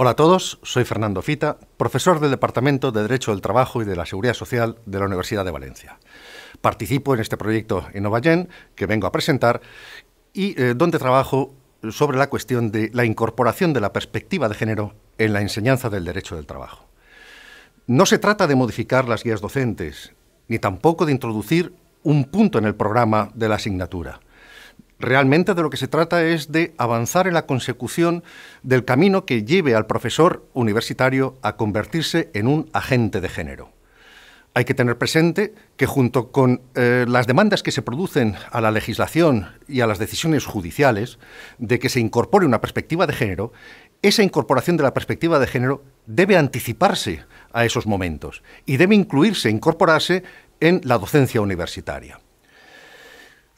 Hola a todos, soy Fernando Fita, profesor del Departamento de Derecho del Trabajo y de la Seguridad Social de la Universidad de Valencia. Participo en este proyecto Innovagen que vengo a presentar y eh, donde trabajo sobre la cuestión de la incorporación de la perspectiva de género en la enseñanza del derecho del trabajo. No se trata de modificar las guías docentes, ni tampoco de introducir un punto en el programa de la asignatura. Realmente de lo que se trata es de avanzar en la consecución del camino que lleve al profesor universitario a convertirse en un agente de género. Hay que tener presente que junto con eh, las demandas que se producen a la legislación y a las decisiones judiciales de que se incorpore una perspectiva de género, esa incorporación de la perspectiva de género debe anticiparse a esos momentos y debe incluirse, incorporarse en la docencia universitaria.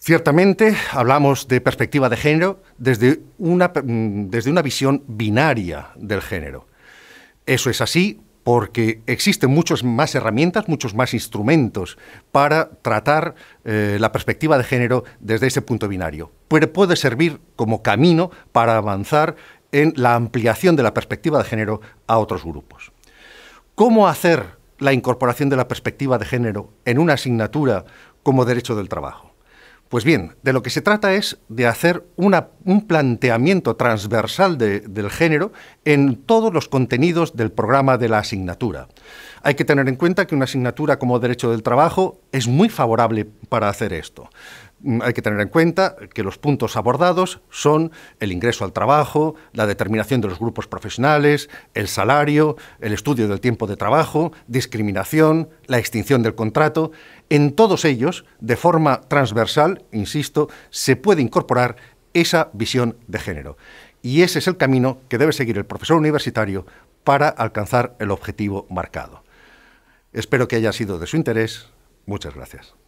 Ciertamente hablamos de perspectiva de género desde una, mm, desde una visión binaria del género. Eso es así porque existen muchas más herramientas, muchos más instrumentos para tratar eh, la perspectiva de género desde ese punto binario. Pero puede servir como camino para avanzar en la ampliación de la perspectiva de género a otros grupos. ¿Cómo hacer la incorporación de la perspectiva de género en una asignatura como derecho del trabajo? Pues bien, de lo que se trata es de hacer un planteamiento transversal del género en todos los contenidos del programa de la asignatura. Hay que tener en cuenta que una asignatura como Derecho del Trabajo es muy favorable para hacer esto. Mm, hay que tener en cuenta que los puntos abordados son el ingreso al trabajo, la determinación de los grupos profesionales, el salario, el estudio del tiempo de trabajo, discriminación, la extinción del contrato. En todos ellos, de forma transversal, insisto, se puede incorporar esa visión de género. Y ese es el camino que debe seguir el profesor universitario para alcanzar el objetivo marcado. Espero que haya sido de su interés. Muchas gracias.